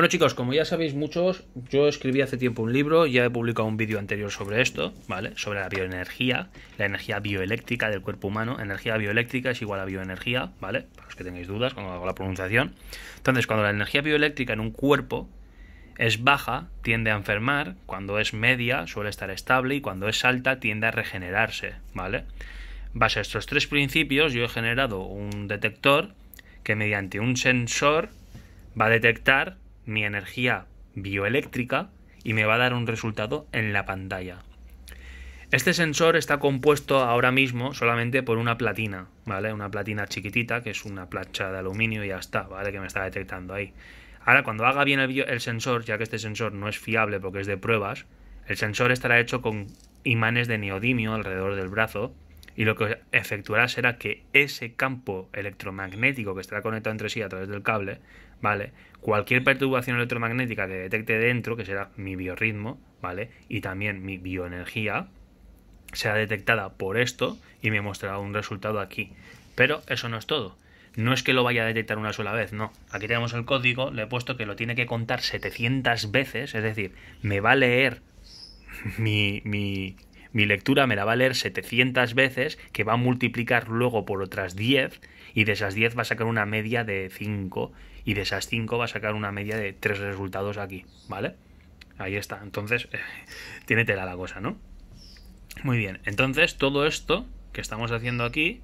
Bueno chicos, como ya sabéis muchos, yo escribí hace tiempo un libro, ya he publicado un vídeo anterior sobre esto, ¿vale? Sobre la bioenergía, la energía bioeléctrica del cuerpo humano. Energía bioeléctrica es igual a bioenergía, ¿vale? Para los que tengáis dudas cuando hago la pronunciación. Entonces, cuando la energía bioeléctrica en un cuerpo es baja, tiende a enfermar, cuando es media suele estar estable y cuando es alta tiende a regenerarse, ¿vale? Base a estos tres principios yo he generado un detector que mediante un sensor va a detectar mi energía bioeléctrica y me va a dar un resultado en la pantalla. Este sensor está compuesto ahora mismo solamente por una platina, ¿vale? Una platina chiquitita, que es una plancha de aluminio y ya está, ¿vale? Que me está detectando ahí. Ahora, cuando haga bien el, sensor, ya que este sensor no es fiable porque es de pruebas, el sensor estará hecho con imanes de neodimio alrededor del brazo y lo que efectuará será que ese campo electromagnético que estará conectado entre sí a través del cable, ¿vale? Cualquier perturbación electromagnética que detecte dentro, que será mi biorritmo, ¿vale? Y también mi bioenergía, sea detectada por esto y me mostrará un resultado aquí. Pero eso no es todo. No es que lo vaya a detectar una sola vez, no. Aquí tenemos el código, le he puesto que lo tiene que contar 700 veces, es decir, me va a leer mi, mi mi lectura me la va a leer 700 veces, que va a multiplicar luego por otras 10, y de esas 10 va a sacar una media de 5, y de esas 5 va a sacar una media de 3 resultados aquí, ¿vale? Ahí está, entonces tiene tela la cosa, ¿no? Muy bien, entonces todo esto que estamos haciendo aquí,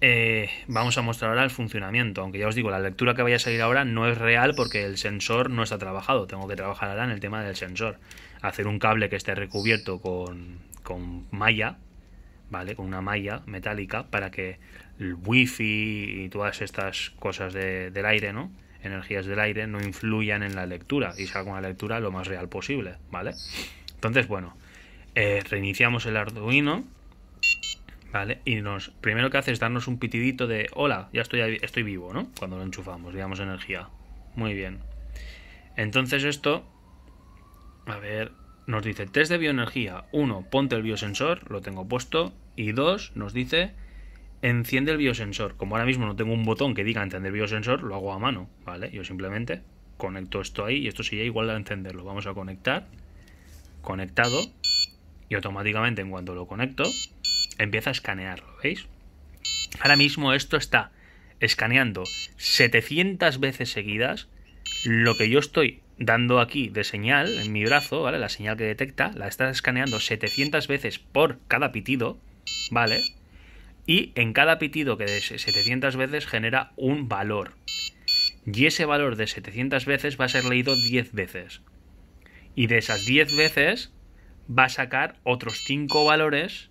eh, vamos a mostrar ahora el funcionamiento. Aunque ya os digo, la lectura que vaya a salir ahora no es real porque el sensor no está trabajado. Tengo que trabajar ahora en el tema del sensor. Hacer un cable que esté recubierto con, con malla, ¿vale? Con una malla metálica para que el wifi y todas estas cosas del aire, ¿no? Energías del aire no influyan en la lectura y salga la una lectura lo más real posible, ¿vale? Entonces, bueno, eh, reiniciamos el Arduino, ¿vale? Y nos, primero que hace es darnos un pitidito de, hola, ya estoy, estoy vivo, ¿no? Cuando lo enchufamos, digamos energía. Muy bien. Entonces esto, a ver, nos dice test de bioenergía. Uno, ponte el biosensor, lo tengo puesto. Y dos, nos dice enciende el biosensor. Como ahora mismo no tengo un botón que diga encender biosensor, lo hago a mano, ¿vale? Yo simplemente conecto esto ahí y esto sería igual a encenderlo. Vamos a conectar, conectado, y automáticamente en cuanto lo conecto, empieza a escanearlo, ¿veis? Ahora mismo esto está escaneando 700 veces seguidas lo que yo estoy dando aquí de señal en mi brazo, ¿vale? La señal que detecta, la está escaneando 700 veces por cada pitido, ¿vale? Y en cada pitido que de 700 veces genera un valor. Y ese valor de 700 veces va a ser leído 10 veces. Y de esas 10 veces va a sacar otros 5 valores,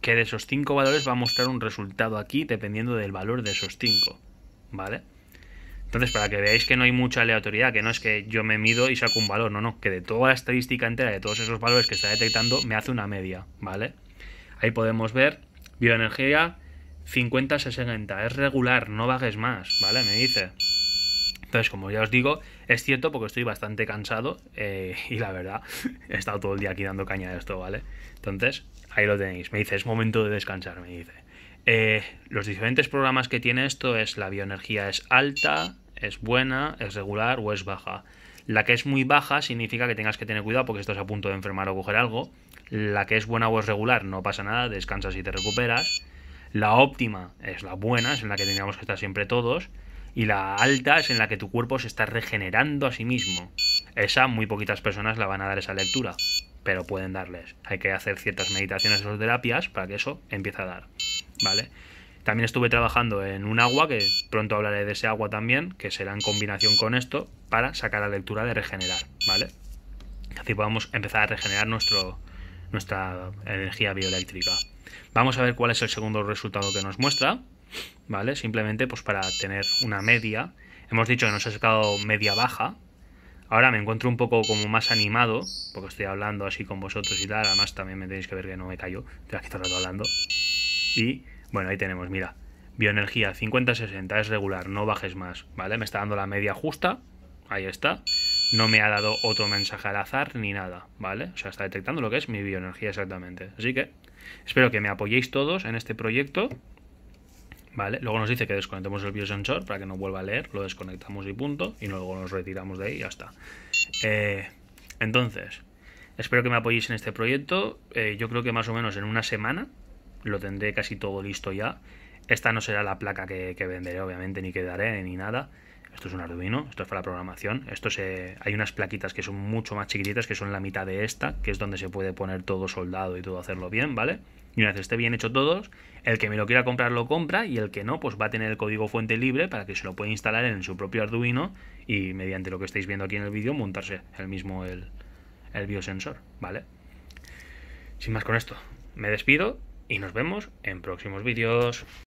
que de esos 5 valores va a mostrar un resultado aquí dependiendo del valor de esos 5, ¿vale? Entonces, para que veáis que no hay mucha aleatoriedad, que no es que yo me mido y saco un valor, no, no, que de toda la estadística entera, de todos esos valores que está detectando, me hace una media, ¿vale? Ahí podemos ver bioenergía 50-60, es regular, no vagues más, ¿vale? Me dice. Entonces, como ya os digo, es cierto porque estoy bastante cansado eh, y la verdad, he estado todo el día aquí dando caña de esto, ¿vale? Entonces, ahí lo tenéis. Me dice, es momento de descansar, me dice. Eh, los diferentes programas que tiene esto es la bioenergía es alta, es buena, es regular o es baja. La que es muy baja significa que tengas que tener cuidado porque estás a punto de enfermar o coger algo. La que es buena o es regular, no pasa nada, descansas y te recuperas. La óptima es la buena, es en la que teníamos que estar siempre todos. Y la alta es en la que tu cuerpo se está regenerando a sí mismo. Esa muy poquitas personas la van a dar esa lectura, pero pueden darles. Hay que hacer ciertas meditaciones o terapias para que eso empiece a dar. ¿Vale? También estuve trabajando en un agua, que pronto hablaré de ese agua también, que será en combinación con esto, para sacar la lectura de regenerar, ¿vale? Así podemos empezar a regenerar nuestro, nuestra energía bioeléctrica. Vamos a ver cuál es el segundo resultado que nos muestra, ¿vale? Simplemente pues para tener una media. Hemos dicho que nos ha sacado media baja. Ahora me encuentro un poco como más animado, porque estoy hablando así con vosotros y tal. Además también me tenéis que ver que no me callo, de aquí todo hablando. Y bueno, ahí tenemos, mira. Bioenergía 50-60, es regular, no bajes más, ¿vale? Me está dando la media justa, ahí está. No me ha dado otro mensaje al azar ni nada, ¿vale? O sea, está detectando lo que es mi bioenergía exactamente. Así que espero que me apoyéis todos en este proyecto, ¿vale? Luego nos dice que desconectemos el biosensor para que no vuelva a leer, lo desconectamos y punto, y luego nos retiramos de ahí y ya está. Eh, entonces, espero que me apoyéis en este proyecto, eh, yo creo que más o menos en una semana lo tendré casi todo listo ya. Esta no será la placa que, venderé, obviamente, ni quedaré, ni nada. Esto es un Arduino, esto es para la programación. Esto se, hay unas plaquitas que son mucho más chiquititas, que son la mitad de esta, que es donde se puede poner todo soldado y todo hacerlo bien, ¿vale? Y una vez esté bien hecho todos, el que me lo quiera comprar lo compra y el que no, pues va a tener el código fuente libre para que se lo pueda instalar en su propio Arduino y mediante lo que estáis viendo aquí en el vídeo montarse el mismo el biosensor, ¿vale? Sin más con esto, me despido y nos vemos en próximos vídeos.